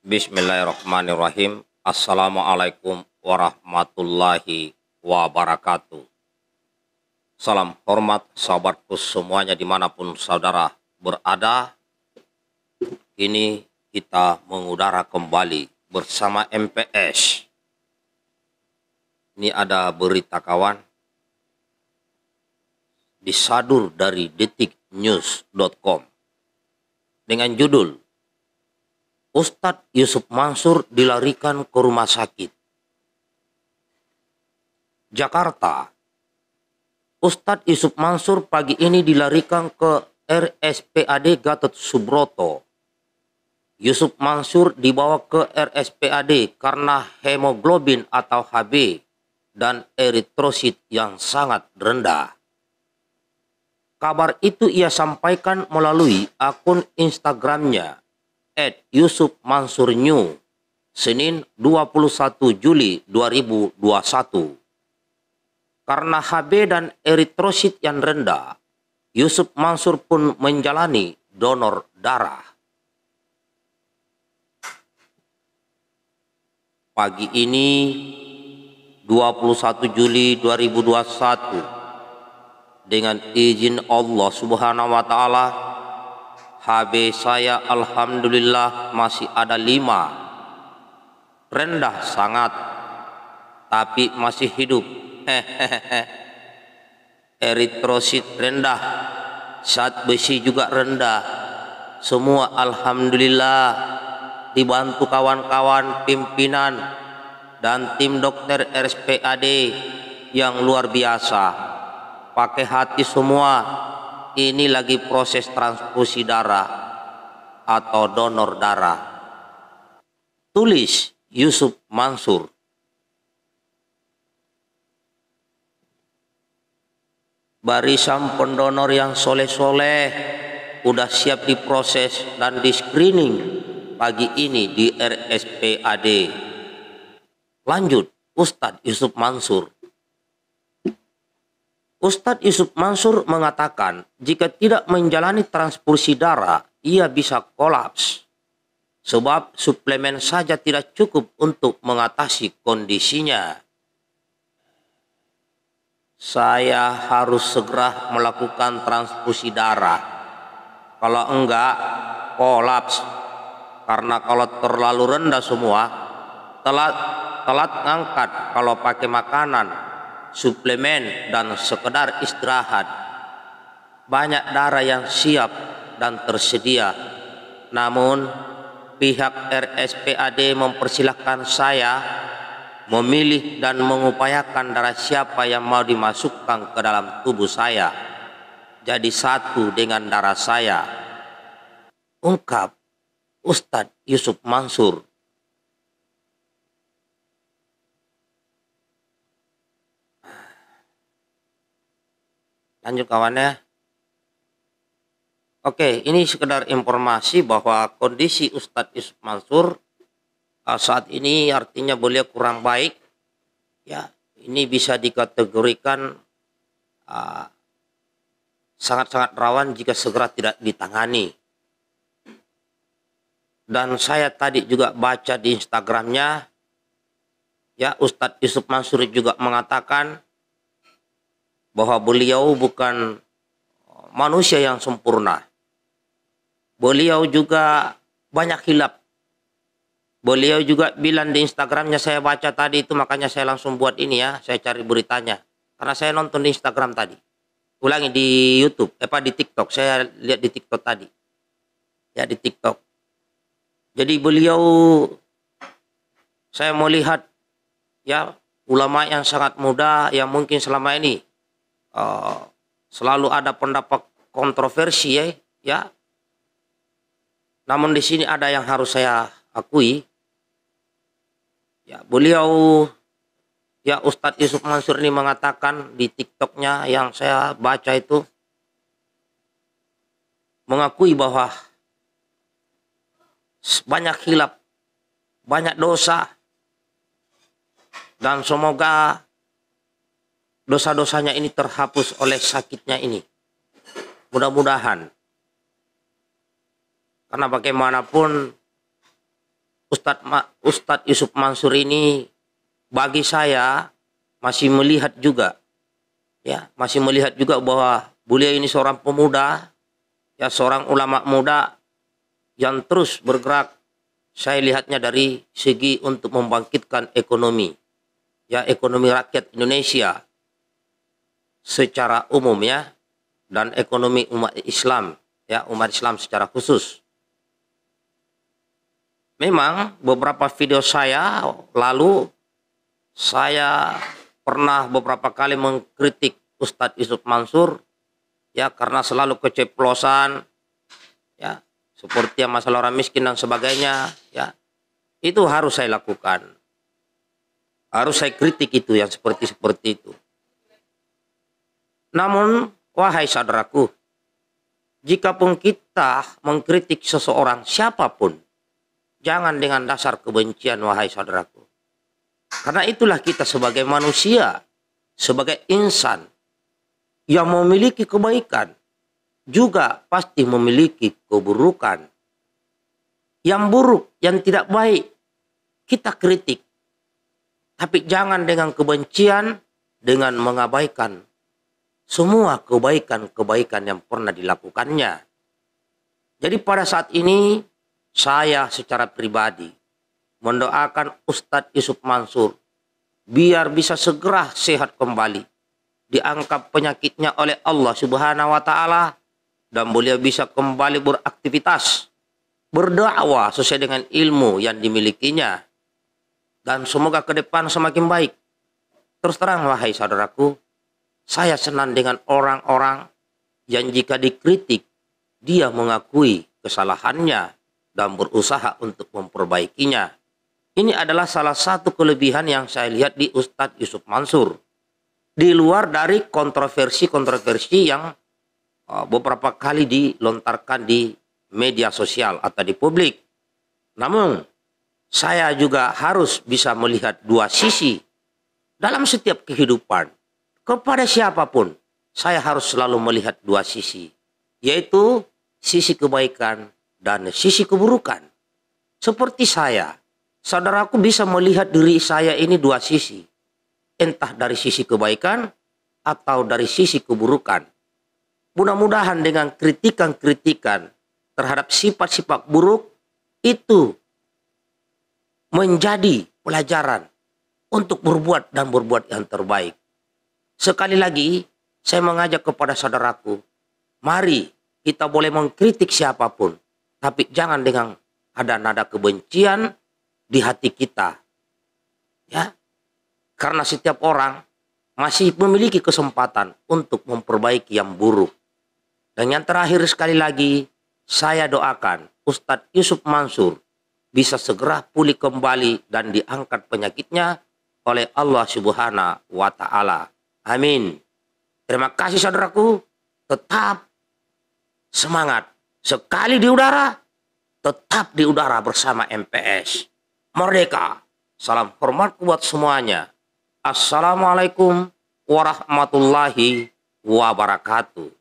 Bismillahirrahmanirrahim. Assalamualaikum warahmatullahi wabarakatuh. Salam hormat sahabatku semuanya dimanapun saudara berada. Ini kita mengudara kembali bersama MPS. Ini ada berita kawan. Disadur dari detiknews.com dengan judul Ustadz Yusuf Mansur dilarikan ke rumah sakit. Jakarta, Ustadz Yusuf Mansur pagi ini dilarikan ke RSPAD Gatot Subroto. Yusuf Mansur dibawa ke RSPAD karena hemoglobin atau HB dan eritrosit yang sangat rendah. Kabar itu ia sampaikan melalui akun Instagramnya at Yusuf Mansur New, Senin 21 Juli 2021. Karena HB dan eritrosit yang rendah, Yusuf Mansur pun menjalani donor darah. Pagi ini 21 Juli 2021 dengan izin Allah Subhanahu wa taala HB saya alhamdulillah masih ada lima rendah sangat tapi masih hidup eritrosit rendah saat besi juga rendah semua alhamdulillah dibantu kawan-kawan pimpinan dan tim dokter RSPAD yang luar biasa pakai hati semua ini lagi proses transfusi darah atau donor darah. Tulis Yusuf Mansur. Barisan pendonor yang soleh-soleh udah siap diproses dan di screening pagi ini di RSPAD. Lanjut, Ustadz Yusuf Mansur. Ustadz Yusuf Mansur mengatakan, jika tidak menjalani transfusi darah, ia bisa kolaps. Sebab suplemen saja tidak cukup untuk mengatasi kondisinya. Saya harus segera melakukan transfusi darah. Kalau enggak, kolaps. Karena kalau terlalu rendah semua, telat telat ngangkat kalau pakai makanan suplemen dan sekedar istirahat. Banyak darah yang siap dan tersedia. Namun pihak RSPAD mempersilahkan saya memilih dan mengupayakan darah siapa yang mau dimasukkan ke dalam tubuh saya jadi satu dengan darah saya. Ungkap Ustadz Yusuf Mansur lanjut kawan ya Oke ini sekedar informasi bahwa kondisi Ustadz Yusuf Mansur eh, saat ini artinya beliau kurang baik ya ini bisa dikategorikan eh, sangat-sangat uh, rawan jika segera tidak ditangani dan saya tadi juga baca di Instagramnya ya Ustadz Yusuf Mansur juga mengatakan bahwa beliau bukan manusia yang sempurna. Beliau juga banyak hilap. Beliau juga bilang di Instagramnya saya baca tadi itu makanya saya langsung buat ini ya, saya cari beritanya. Karena saya nonton di Instagram tadi. Ulangi di YouTube, eh apa di TikTok, saya lihat di TikTok tadi. Ya di TikTok. Jadi beliau saya mau lihat ya ulama yang sangat muda yang mungkin selama ini uh, selalu ada pendapat kontroversi ya, ya. Namun di sini ada yang harus saya akui. Ya, beliau ya Ustadz Yusuf Mansur ini mengatakan di TikToknya yang saya baca itu mengakui bahwa banyak hilap, banyak dosa, dan semoga dosa-dosanya ini terhapus oleh sakitnya ini. Mudah-mudahan. Karena bagaimanapun Ustadz, Ma, Ustadz Yusuf Mansur ini bagi saya masih melihat juga ya masih melihat juga bahwa beliau ini seorang pemuda ya seorang ulama muda yang terus bergerak saya lihatnya dari segi untuk membangkitkan ekonomi ya ekonomi rakyat Indonesia secara umum ya dan ekonomi umat Islam ya umat Islam secara khusus. Memang beberapa video saya lalu saya pernah beberapa kali mengkritik Ustadz Yusuf Mansur ya karena selalu keceplosan ya seperti yang masalah orang miskin dan sebagainya ya itu harus saya lakukan harus saya kritik itu yang seperti seperti itu namun, wahai saudaraku, jikapun kita mengkritik seseorang siapapun, jangan dengan dasar kebencian, wahai saudaraku. Karena itulah kita sebagai manusia, sebagai insan yang memiliki kebaikan, juga pasti memiliki keburukan. Yang buruk, yang tidak baik, kita kritik. Tapi jangan dengan kebencian, dengan mengabaikan semua kebaikan-kebaikan yang pernah dilakukannya. Jadi pada saat ini saya secara pribadi mendoakan Ustadz Yusuf Mansur biar bisa segera sehat kembali. Diangkat penyakitnya oleh Allah Subhanahu wa taala dan beliau bisa kembali beraktivitas berdakwah sesuai dengan ilmu yang dimilikinya dan semoga ke depan semakin baik. Terus terang wahai saudaraku, saya senang dengan orang-orang yang jika dikritik, dia mengakui kesalahannya dan berusaha untuk memperbaikinya. Ini adalah salah satu kelebihan yang saya lihat di Ustadz Yusuf Mansur. Di luar dari kontroversi-kontroversi yang uh, beberapa kali dilontarkan di media sosial atau di publik. Namun, saya juga harus bisa melihat dua sisi dalam setiap kehidupan kepada siapapun, saya harus selalu melihat dua sisi, yaitu sisi kebaikan dan sisi keburukan. Seperti saya, saudaraku bisa melihat diri saya ini dua sisi, entah dari sisi kebaikan atau dari sisi keburukan. Mudah-mudahan dengan kritikan-kritikan terhadap sifat-sifat buruk itu menjadi pelajaran untuk berbuat dan berbuat yang terbaik. Sekali lagi, saya mengajak kepada saudaraku, mari kita boleh mengkritik siapapun, tapi jangan dengan ada nada kebencian di hati kita. Ya. Karena setiap orang masih memiliki kesempatan untuk memperbaiki yang buruk. Dan yang terakhir sekali lagi, saya doakan Ustadz Yusuf Mansur bisa segera pulih kembali dan diangkat penyakitnya oleh Allah Subhanahu wa taala. Amin. Terima kasih saudaraku. Tetap semangat. Sekali di udara, tetap di udara bersama MPS. Merdeka. Salam hormat buat semuanya. Assalamualaikum warahmatullahi wabarakatuh.